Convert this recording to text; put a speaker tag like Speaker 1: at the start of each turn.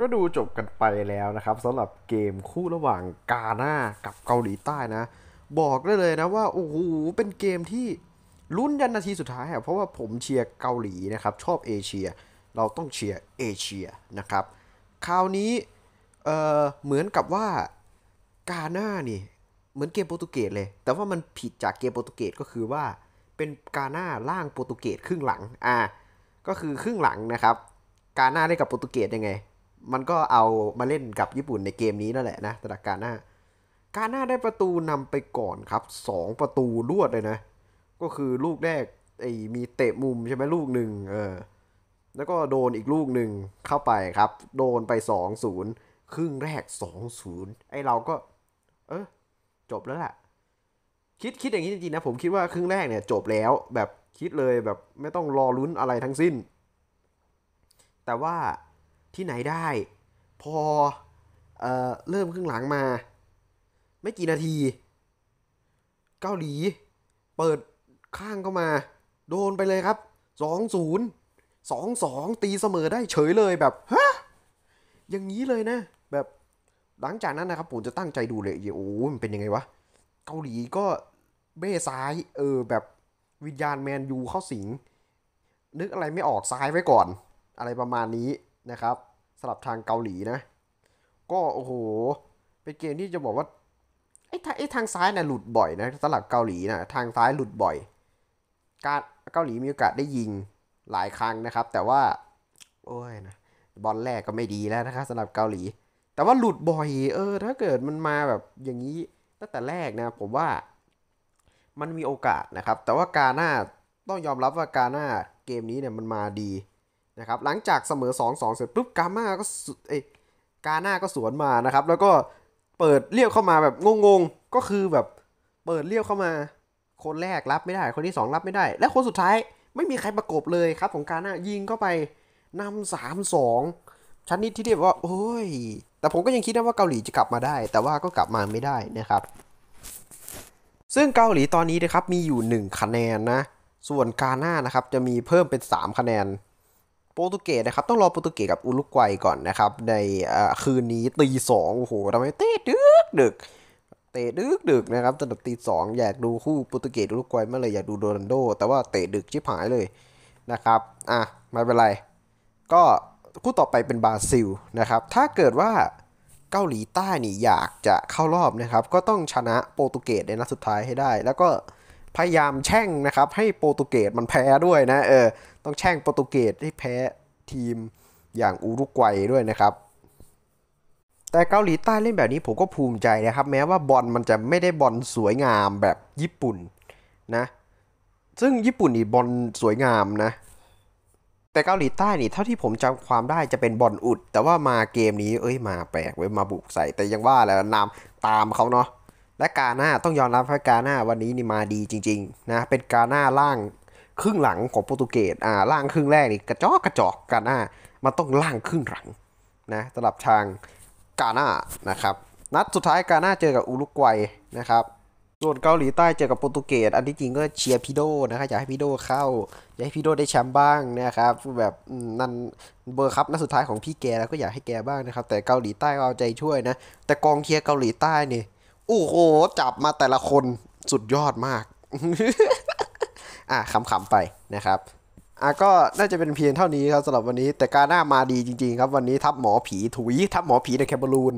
Speaker 1: ก็ดูจบกันไปแล้วนะครับสำหรับเกมคู่ระหว่างกาหน้ากับเกาหลีใต้นะบอกได้เลยนะว่าโอ้โหเป็นเกมที่ลุ้นยันนาทีสุดท้ายเพราะว่าผมเชียร์เกาหลีนะครับชอบเอเชียเราต้องเชียร์เอเชียนะครับคราวนี้เออเหมือนกับว่ากาหน้านี่เหมือนเกมโปรตุเกสเลย แต่ว่ามันผิดจากเกมโปรตุเกสก็คือว่า เป็นกาหน้าล่างโปรตุเกสครึ่งหลังอ่าก็คือครึ่งหลังนะครับ กาหน้าได้กับโปรตุเกสยังไงมันก็เอามาเล่นกับญี่ปุ่นในเกมนี้นั่นแหละนะตระกาหน้ากาหน้าได้ประตูนำไปก่อนครับ 2 ประตูรวดเลยนะ ก็คือลูกแรกไอ้มีเตะมุมใช่ไหมลูกหนึ่งเออแล้วก็โดนอีกลูกหนึ่งเข้าไปครับ โดนไป 2-0ครึ่งแรก 2-0ไอ้เราก็เออจบแล้วแหละ คิดคิดอย่างนี้ จริงๆนะ ผมคิดว่าครึ่งแรกเนี่ยจบแล้วแบบคิดเลยแบบไม่ต้องรอลุ้นอะไรทั้งสิ้น แต่ว่าที่ไหนได้ พอ เอ่อ เริ่มครึ่งหลังมา ไม่กี่นาทีเกาหลี เปิดข้างเข้ามา โดนไปเลยครับสองศูนย์สองสองตีเสมอได้เฉยเลยแบบ ฮะ อย่างนี้เลยนะ แบบหลังจากนั้นนะครับผมจะตั้งใจดูเลย โอ้โหมันเป็นยังไงวะ เกาหลีก็เบ้ซ้าย เออ แบบวิญญาณแมนยูเข้าสิงนึกอะไรไม่ออกซ้ายไว้ก่อนอะไรประมาณนี้นะครับสลับทางเกาหลีนะ ก็โอ้โหเป็นเกมที่จะบอกว่าไอ้ทางไอ้ทางซ้ายนะ่ะหลุดบ่อยนะ สลับเกาหลีนะ่ะ ทางซ้ายหลุดบ่อย การเกาหลีมีโอกาสได้ยิงหลายครั้งนะครับ แต่ว่า โอ้ยนะบอลแรกก็ไม่ดีแล้วนะครับสำหรับเกาหลี แต่ว่าหลุดบ่อย เออ ถ้าเกิดมันมาแบบอย่างนี้ ตั้งแต่แรกนะผมว่า มันมีโอกาสนะครับ แต่ว่ากาหน้าต้องยอมรับว่ากาหน้าเกมนี้เนี่ยมันมาดีนะครับหลังจากเสมอ2-2เสร็จปุ๊บกาม่าก็เอ้กาหน้าก็สวนมานะครับแล้วก็เปิดเลี้ยวเข้ามาแบบงงๆก็คือแบบเปิดเลี้ยวเข้ามา คนแรกรับไม่ได้ คนที่2รับไม่ได้ และคนสุดท้ายไม่มีใครประกบเลยครับของกาหน้ายิงเข้าไปนำสามสองชั้นนี้ที่เรียกว่า โอ้ย แต่ผมก็ยังคิดนะว่าเกาหลีจะกลับมาได้ แต่ว่าก็กลับมาไม่ได้นะครับ ซึ่งเกาหลีตอนนี้นะครับมีอยู่ 1 คะแนนนะ ส่วนกาหน้านะครับจะมีเพิ่มเป็น 3 คะแนนปรตุเกสนะครับต้องรอโปรตุเกสกับอุรุกวัยก่อนนะครับ ในคืนนี้ตีสองโอ้โหทำไมเตะดึกดึก เตะดึกดึกนะครับสำหรับตีสองอยากดูคู่โปรตุเกสอุรุกวัยเมื่อเลยอยากดูโดนันโดแต่ว่าเตะดึกชิบหายเลยนะครับอ่ะไม่เป็นไรก็คู่ต่อไปเป็นบราซิลนะครับถ้าเกิดว่าเกาหลีใต้นี่อยากจะเข้ารอบนะครับก็ต้องชนะโปรตุเกสในนัดสุดท้ายให้ได้แล้วก็พยายามแช่งนะครับ ให้โปรตุเกสมันแพ้ด้วยนะเออต้องแช่งโปรตุเกสให้แพ้ทีมอย่างอุรุกวัยด้วยนะครับ แต่เกาหลีใต้เล่นแบบนี้ผมก็ภูมิใจนะครับ แม้ว่าบอลมันจะไม่ได้บอลสวยงามแบบญี่ปุ่นนะ ซึ่งญี่ปุ่นนี่บอลสวยงามนะ แต่เกาหลีใต้นี่เท่าที่ผมจำความได้จะเป็นบอลอุด แต่ว่ามาเกมนี้เอ้ยมาแปลกเว้ยมาบุกใส่แต่ยังว่าแล้วนามตามเขาเนาะและกาหน้าต้องยอมรับว่ากาหน้าวันนี้นี่มาดีจริงๆนะ เป็นกาหน้าล่างครึ่งหลังของโปรตุเกส อ่าล่างครึ่งแรกนี่กระจอกกระจอกกาหน้ามันต้องล่างครึ่งหลังนะสำหรับทางกาหน้านะครับนัดสุดท้ายกาหน้าเจอกับอุรุกวัยนะครับส่วนเกาหลีใต้เจอกับโปรตุเกสอันที่จริงก็เชียร์พีโดนะครับอยากให้พีโดเข้าอยากให้พีโดได้แชมป์บ้างนะครับแบบนั่นเบอร์ครับนัดสุดท้ายของพี่แกแล้วก็อยากให้แกบ้างนะครับ แต่เกาหลีใต้เอาใจช่วยนะแต่กองเชียร์เกาหลีใต้เนี่ยโอ้โหจับมาแต่ละคนสุดยอดมาก อ่ะขำๆไปนะครับ อ่ะ ก็น่าจะเป็นเพียงเท่านี้ครับสำหรับวันนี้แต่การหน้ามาดีจริง ๆ ครับวันนี้ทับหมอผี ถุยทับหมอผีในแคบรูน